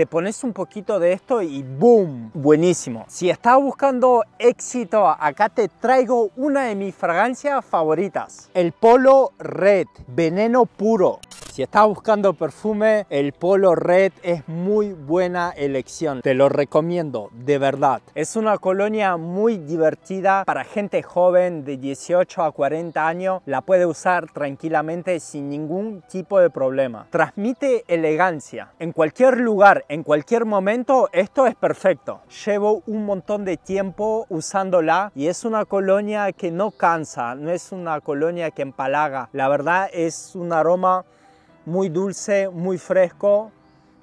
Le pones un poquito de esto y ¡boom! Buenísimo. Si estás buscando éxito, acá te traigo una de mis fragancias favoritas. El Polo Red, veneno puro. Si estás buscando perfume, el Polo Red es muy buena elección. Te lo recomiendo, de verdad. Es una colonia muy divertida para gente joven de 18 a 40 años. La puede usar tranquilamente sin ningún tipo de problema. Transmite elegancia. En cualquier lugar, en cualquier momento, esto es perfecto. Llevo un montón de tiempo usándola y es una colonia que no cansa, no es una colonia que empalaga. La verdad es un aroma muy dulce, muy fresco,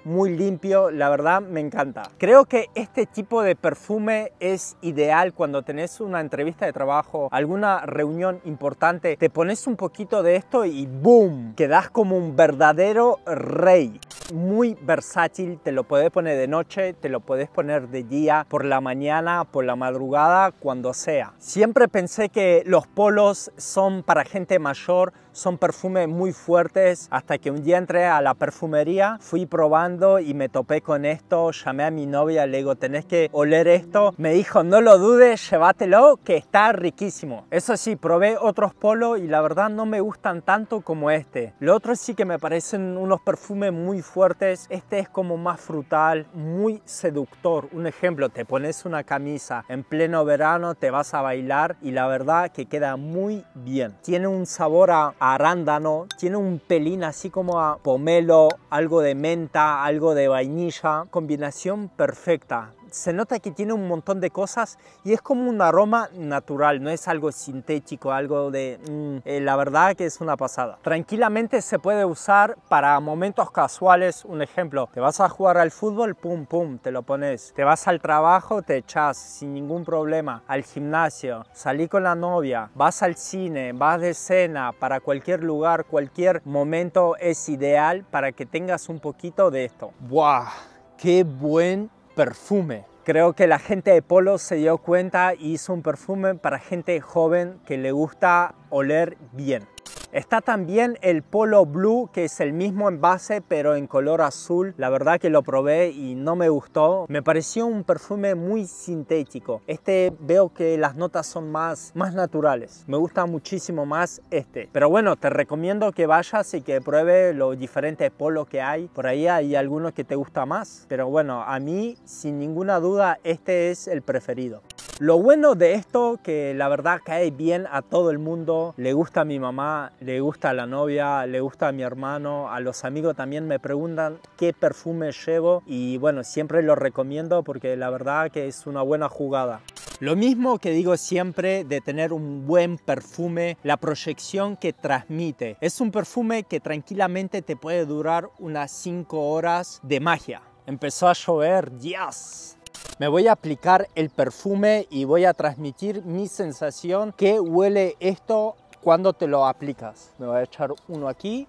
muy limpio, la verdad me encanta. Creo que este tipo de perfume es ideal cuando tenés una entrevista de trabajo, alguna reunión importante, te pones un poquito de esto y ¡boom! Quedás como un verdadero rey. Muy versátil, te lo puedes poner de noche, te lo puedes poner de día, por la mañana, por la madrugada, cuando sea. Siempre pensé que los polos son para gente mayor, son perfumes muy fuertes hasta que un día entré a la perfumería, fui probando y me topé con esto, llamé a mi novia, le digo, tenés que oler esto, me dijo, no lo dudes, llévatelo, que está riquísimo. Eso sí, probé otros polos y la verdad no me gustan tanto como este. Lo otro sí que me parecen unos perfumes muy fuertes, este es como más frutal, muy seductor. Un ejemplo, te pones una camisa en pleno verano, te vas a bailar y la verdad que queda muy bien. Tiene un sabor a arándano, tiene un pelín así como a pomelo, algo de menta, algo de vainilla, combinación perfecta se nota que tiene un montón de cosas y es como un aroma natural, no es algo sintético, algo de... Mm, eh, la verdad que es una pasada. Tranquilamente se puede usar para momentos casuales, un ejemplo, te vas a jugar al fútbol, pum, pum, te lo pones. Te vas al trabajo, te echas sin ningún problema. Al gimnasio, salí con la novia, vas al cine, vas de cena, para cualquier lugar, cualquier momento es ideal para que tengas un poquito de esto. ¡Buah! ¡Qué buen perfume. Creo que la gente de Polo se dio cuenta y hizo un perfume para gente joven que le gusta oler bien. Está también el Polo Blue, que es el mismo envase, pero en color azul. La verdad que lo probé y no me gustó. Me pareció un perfume muy sintético. Este veo que las notas son más, más naturales. Me gusta muchísimo más este. Pero bueno, te recomiendo que vayas y que pruebe los diferentes polos que hay. Por ahí hay algunos que te gusta más. Pero bueno, a mí, sin ninguna duda, este es el preferido. Lo bueno de esto, que la verdad cae bien a todo el mundo, le gusta a mi mamá, le gusta a la novia, le gusta a mi hermano, a los amigos también me preguntan qué perfume llevo y bueno, siempre lo recomiendo porque la verdad que es una buena jugada. Lo mismo que digo siempre de tener un buen perfume, la proyección que transmite. Es un perfume que tranquilamente te puede durar unas 5 horas de magia. Empezó a llover, ¡yes! Me voy a aplicar el perfume y voy a transmitir mi sensación que huele esto cuando te lo aplicas. Me voy a echar uno aquí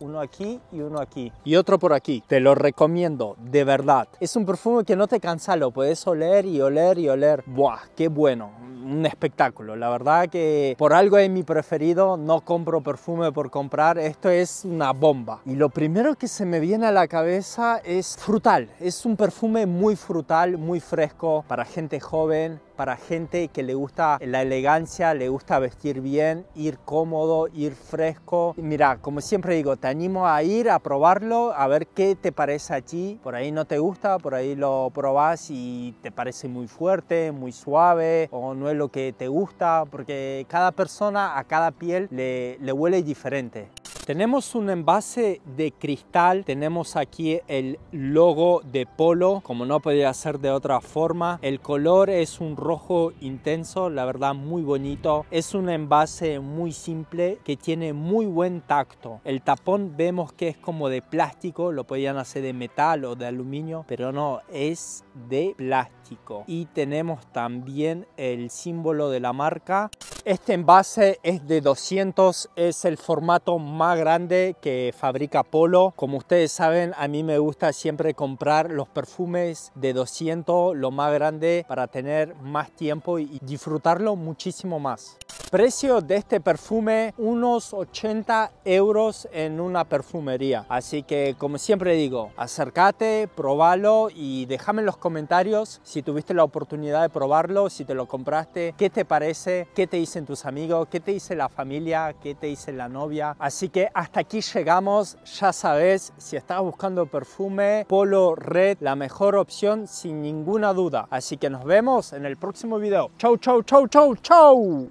uno aquí y uno aquí. Y otro por aquí. Te lo recomiendo, de verdad. Es un perfume que no te cansa, lo puedes oler y oler y oler. Buah, qué bueno. Un espectáculo. La verdad que por algo es mi preferido. No compro perfume por comprar. Esto es una bomba. Y lo primero que se me viene a la cabeza es frutal. Es un perfume muy frutal, muy fresco para gente joven, para gente que le gusta la elegancia, le gusta vestir bien, ir cómodo, ir fresco. Mira, como siempre digo, te animo a ir a probarlo, a ver qué te parece a Por ahí no te gusta, por ahí lo probás y te parece muy fuerte, muy suave o no es lo que te gusta, porque cada persona a cada piel le, le huele diferente. Tenemos un envase de cristal, tenemos aquí el logo de Polo, como no podía ser de otra forma. El color es un rojo intenso, la verdad muy bonito. Es un envase muy simple que tiene muy buen tacto. El tapón vemos que es como de plástico, lo podían hacer de metal o de aluminio, pero no, es de plástico. Y tenemos también el símbolo de la marca. Este envase es de 200, es el formato más grande que fabrica Polo. Como ustedes saben, a mí me gusta siempre comprar los perfumes de 200, lo más grande, para tener más tiempo y disfrutarlo muchísimo más. Precio de este perfume, unos 80 euros en una perfumería. Así que, como siempre digo, acércate, probalo y déjame en los comentarios si tuviste la oportunidad de probarlo, si te lo compraste, qué te parece, qué te dicen tus amigos, qué te dice la familia, qué te dice la novia. Así que hasta aquí llegamos. Ya sabes, si estás buscando perfume, Polo Red, la mejor opción sin ninguna duda. Así que nos vemos en el próximo video. Chau, chau, chau, chau, chau.